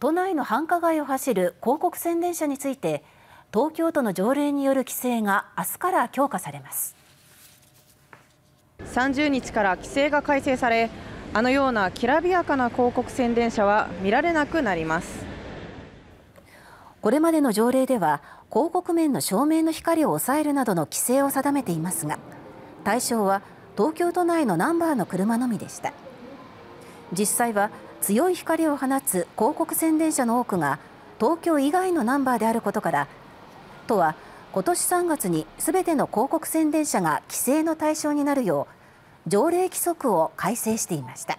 都内の繁華街を走る広告宣伝車について東京都の条例による規制が明日から強化されます30日から規制が改正されあのようなきらびやかな広告宣伝車は見られなくなりますこれまでの条例では広告面の照明の光を抑えるなどの規制を定めていますが対象は東京都内のナンバーの車のみでした実際は強い光を放つ広告宣伝車の多くが東京以外のナンバーであることから都は今年3月に全ての広告宣伝車が規制の対象になるよう条例規則を改正していました。